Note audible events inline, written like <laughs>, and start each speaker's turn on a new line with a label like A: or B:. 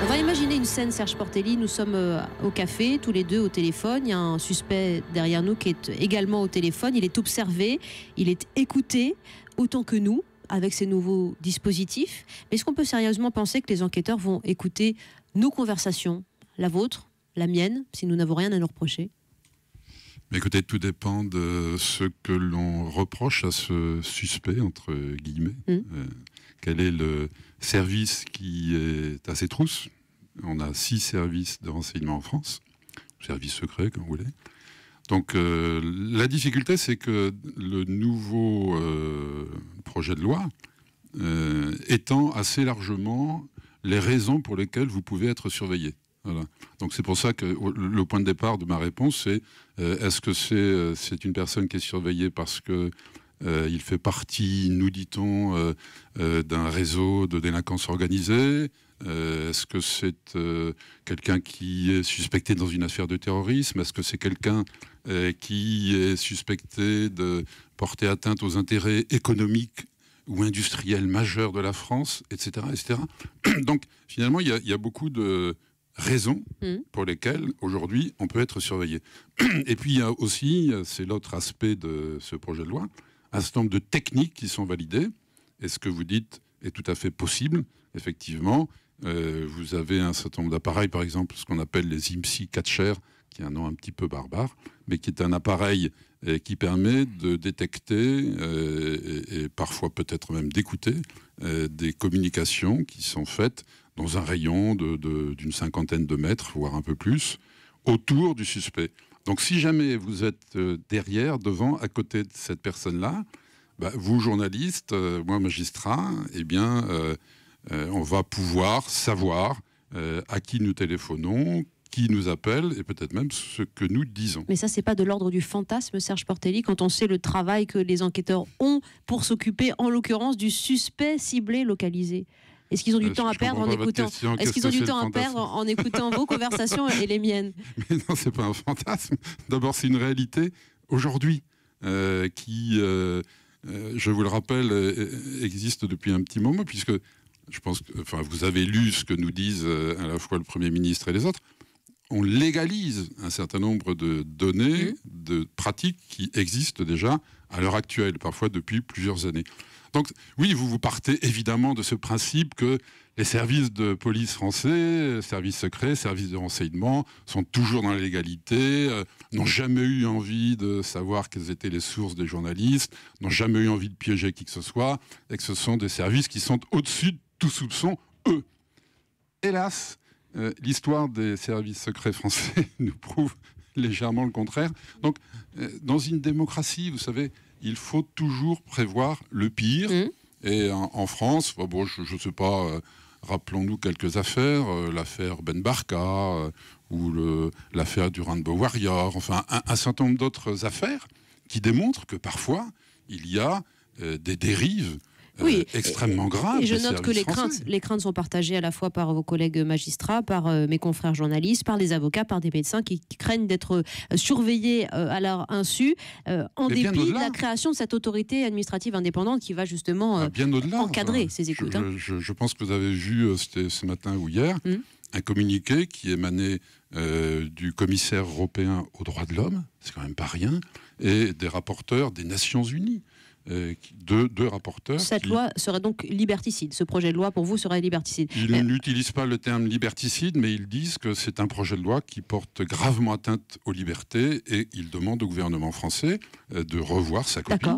A: On va imaginer une scène, Serge Portelli. Nous sommes euh, au café, tous les deux au téléphone. Il y a un suspect derrière nous qui est également au téléphone. Il est observé, il est écouté autant que nous avec ces nouveaux dispositifs. est-ce qu'on peut sérieusement penser que les enquêteurs vont écouter nos conversations, la vôtre, la mienne, si nous n'avons rien à nous reprocher
B: Écoutez, tout dépend de ce que l'on reproche à ce suspect, entre guillemets. Hum. Euh, quel est le service qui est à ses trousses. On a six services de renseignement en France, services secrets, comme vous voulez. Donc euh, la difficulté, c'est que le nouveau euh, projet de loi euh, étend assez largement les raisons pour lesquelles vous pouvez être surveillé. Donc c'est pour ça que le point de départ de ma réponse, c'est est-ce que c'est une personne qui est surveillée parce que euh, il fait partie, nous dit-on, euh, euh, d'un réseau de délinquance organisée. Est-ce que c'est quelqu'un qui est suspecté dans une affaire de terrorisme Est-ce que c'est quelqu'un qui est suspecté de porter atteinte aux intérêts économiques ou industriels majeurs de la France, etc. etc. <clears throat> Donc finalement, il y, a, il y a beaucoup de raisons mmh. pour lesquelles aujourd'hui on peut être surveillé. <clears throat> Et puis il y a aussi, c'est l'autre aspect de ce projet de loi, un certain nombre de techniques qui sont validées. Et ce que vous dites est tout à fait possible, effectivement. Euh, vous avez un certain nombre d'appareils, par exemple, ce qu'on appelle les IMSI Catcher, qui est un nom un petit peu barbare, mais qui est un appareil euh, qui permet de détecter euh, et, parfois peut-être même d'écouter des communications qui sont faites dans un rayon d'une cinquantaine de mètres, voire un peu plus, autour du suspect. Donc si jamais vous êtes euh, derrière, devant, à côté de cette personne-là, bah, vous journaliste, euh, moi magistrat, eh bien, euh, on va pouvoir savoir à qui nous téléphonons, qui nous appelle et peut-être même ce que nous disons.
A: Mais ça, n'est pas de l'ordre du fantasme, Serge Portelli, quand on sait le travail que les enquêteurs ont pour s'occuper, en l'occurrence, du suspect ciblé localisé. Est-ce qu'ils ont du temps à perdre en écoutant est qu'ils ont du temps à perdre en écoutant vos conversations et les miennes
B: <laughs> Mais non, c'est pas un fantasme. D'abord, c'est une réalité aujourd'hui euh, qui, euh, euh, je vous le rappelle, existe depuis un petit moment, puisque je pense que, enfin, vous avez lu ce que nous disent à la fois le Premier ministre et les autres on légalise un certain nombre de données, mmh. de pratiques qui existent déjà à l'heure actuelle, parfois depuis plusieurs années. Donc oui, vous vous partez évidemment de ce principe que les services de police français, services secrets, services de renseignement sont toujours dans la légalité, euh, n'ont jamais eu envie de savoir quelles étaient les sources des journalistes, n'ont jamais eu envie de piéger qui que ce soit, et que ce sont des services qui sont au-dessus de tout soupçon, eux. Hélas, euh, l'histoire des services secrets français <laughs> nous prouve légèrement le contraire. Donc, euh, dans une démocratie, vous savez, il faut toujours prévoir le pire. Mmh. Et en, France, bah, bon, je ne sais pas, euh, rappelons-nous quelques affaires, l'affaire Ben Barka ou l'affaire du Rainbow Warrior, enfin un, un certain nombre d'autres affaires qui démontrent que parfois, il y a des dérives euh, oui, extrêmement grave. Et je note que les craintes,
A: sont partagées à la fois par vos collègues magistrats, par euh, mes confrères journalistes, par les avocats, par des médecins qui, craignent d'être euh, surveillés à leur insu, en dépit de la création de cette autorité administrative indépendante qui va justement ah, encadrer ces écoutes. Hein.
B: Je, pense que vous avez vu, ce matin ou hier, hum. un communiqué qui émanait du commissaire européen aux droits de l'homme, c'est quand même pas rien, et des rapporteurs des Nations Unies. Euh, deux, rapporteurs. Cette
A: loi serait donc liberticide. Ce projet de loi, pour vous, serait liberticide. Ils
B: n'utilisent pas le terme liberticide, mais ils disent que c'est un projet de loi qui porte gravement atteinte aux libertés et ils demandent au gouvernement français euh, de revoir sa copie.